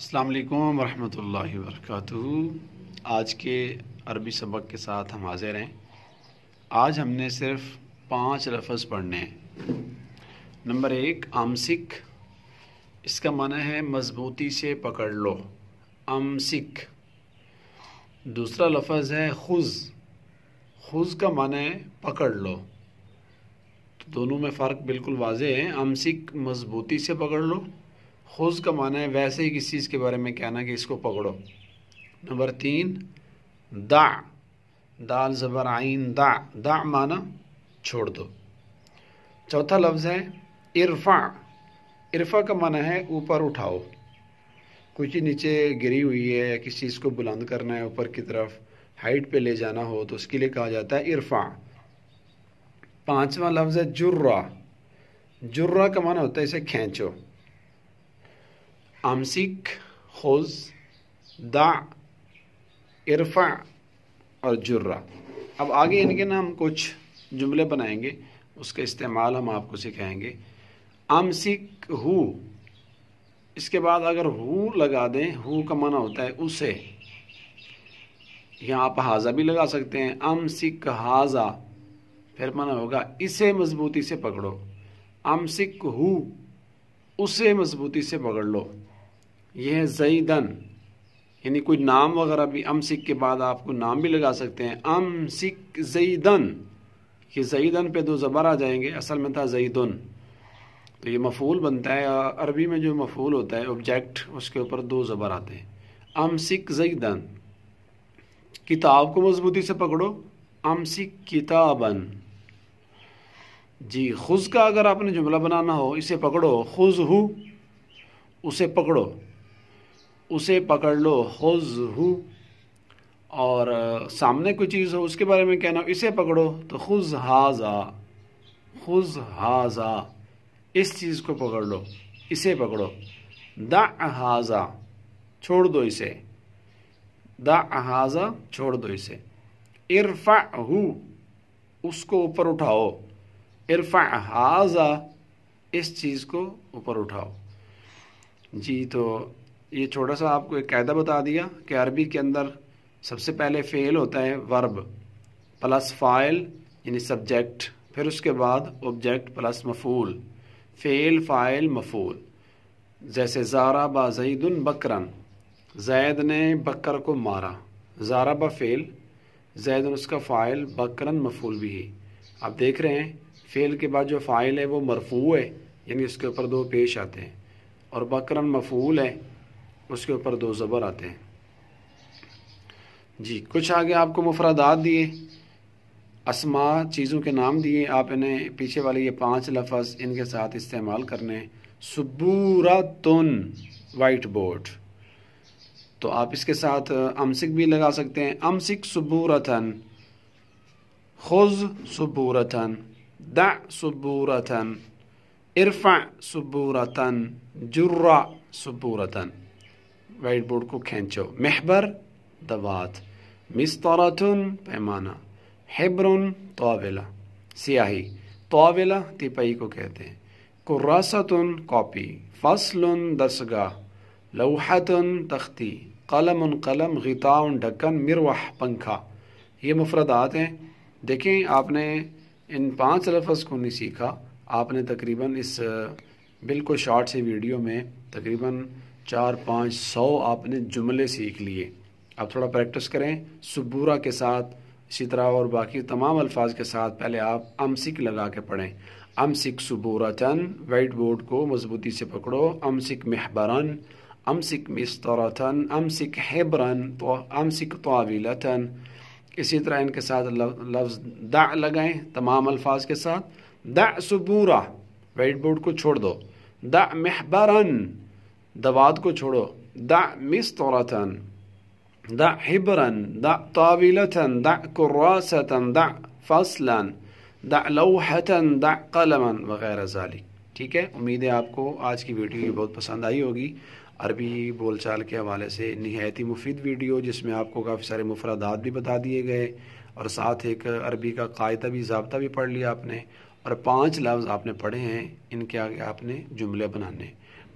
असलकम वरहमल वर्क आज के अरबी सबक के साथ हम हाजिर हैं आज हमने सिर्फ पाँच लफ्ज़ पढ़ने हैं नंबर एक आमसिक इसका माना है मजबूती से पकड़ लो आमसिक दूसरा लफ्ज़ है खुज खुज का माना है पकड़ लो तो दोनों में फ़र्क बिल्कुल वाज है आमसिक मजबूती से पकड़ लो खुज का माना है वैसे ही किसी चीज़ के बारे में कहना कि इसको पकड़ो नंबर तीन दा दाल ज़बर आइन दा दा माना छोड़ दो चौथा लफ्ज़ है इरफा इरफा का माना है ऊपर उठाओ कुछ ही नीचे गिरी हुई है या किसी चीज़ को बुलंद करना है ऊपर की तरफ हाइट पे ले जाना हो तो उसके लिए कहा जाता है इरफा पांचवा लफ्ज़ है जुर्रा जुर्रा का माना होता है इसे खींचो अमसिक खोज दा इरफा और जुर्रा अब आगे इनके ना हम कुछ जुमले बनाएंगे उसका इस्तेमाल हम आपको सिखाएंगे आमसिक हु इसके बाद अगर हु लगा दें हु का माना होता है उसे यहाँ आप हाजा भी लगा सकते हैं आमसिक हाजा फिर माना होगा इसे मजबूती से पकड़ो आमसिक हु उसे मजबूती से पकड़ लो यह है जईदन यानी कोई नाम वगैरह भी अमसिक के बाद आपको नाम भी लगा सकते हैं अमसिक जईदन ये जईदन पे दो ज़बर आ जाएंगे असल में था जईदन तो ये मफूल बनता है अरबी में जो मफूल होता है ऑब्जेक्ट उसके ऊपर दो ज़बर आते हैं अमसिक जईदन किताब को मजबूती से पकड़ो अमसिक किताबन जी खुज का अगर आपने जुमला बनाना हो इसे पकड़ो खुज हु उसे पकड़ो उसे पकड़ लो होज हु और सामने कोई चीज़ हो उसके बारे में कहना इसे पकड़ो तो खुज हाजा खुज हाजा इस चीज़ को पकड़ लो इसे पकड़ो द हाजा छोड़ दो इसे दा हाजा छोड़ दो इसे इरफा हु उसको ऊपर उठाओ इरफा हाजा इस चीज़ को ऊपर उठाओ जी तो ये छोटा सा आपको एक कायदा बता दिया कि अरबी के अंदर सबसे पहले फ़ेल होता है वर्ब प्लस फ़ाइल यानी सब्जेक्ट फिर उसके बाद ऑब्जेक्ट प्लस मफूल फ़ेल फ़ाइल मफूल जैसे जारा बा जईदन बकरन जैद ने बकर को मारा जारा बा फ़ेल जैद उसका फ़ाइल बकरन मफूल भी है आप देख रहे हैं फ़ेल के बाद जो फ़ाइल है वो मरफू है यानी उसके ऊपर दो पेश आते हैं और बकरन मफूल है उसके ऊपर दो ज़बर आते हैं जी कुछ आगे आपको मुफरादात दिए असमा चीज़ों के नाम दिए आप इन्हें पीछे वाले ये पांच लफज इनके साथ इस्तेमाल करने सबूरा तुन वाइट बोर्ड तो आप इसके साथ अमसिक भी लगा सकते हैं अमसिक सबूरथन खुज सबूरथन द सबूरथन इरफा सबूरथन जुर्रा सबूरथन वाइट बोर्ड को खींचो महबर दवात मिस्तरतुन पैमाना हेब्रन तोवेला स्याही तोवेला तिपाही को कहते हैं कुरासतुन कॉपी फसलन दरसगाह लौहतन तख्ती कलम कलम गिताउन ढक्कन मिरवाह पंखा ये मुफरदात हैं देखें आपने इन पांच लफ्ज़ को नहीं सीखा आपने तकरीबन इस बिल्कुल शॉर्ट से वीडियो में तकरीबन चार पाँच सौ आपने जुमले सीख लिए आप थोड़ा प्रैक्टिस करें सबूरा के साथ इसी तरह और बाकी तमाम अल्फाज के साथ पहले आप अमसिक लगा के पढ़ें अमसिक सबूरा चन वाइट बोर्ड को मजबूती से पकड़ो अमसिक महबरन अमसिक थन अमसिक हेबरन तो अमसिक थन इसी तरह इनके साथ लफ्ज़ दा लगाएं तमाम अल्फाज के साथ द सबूरा वाइट बोर्ड को छोड़ दो दा मेहबरन दवाद को छोड़ो द मिस तौरतन द हिबरन द ताविलतन द कुरासतन द फसलन द लोहतन द कलमन वगैरह जाली ठीक है उम्मीद है आपको आज की वीडियो ये बहुत पसंद आई होगी अरबी बोलचाल के हवाले से ही मुफीद वीडियो जिसमें आपको काफ़ी सारे मुफरादात भी बता दिए गए और साथ एक अरबी का कायदा भी जबता भी पढ़ लिया आपने और पांच लफ्ज़ आपने पढ़े हैं इनके आगे आपने जुमले बनाने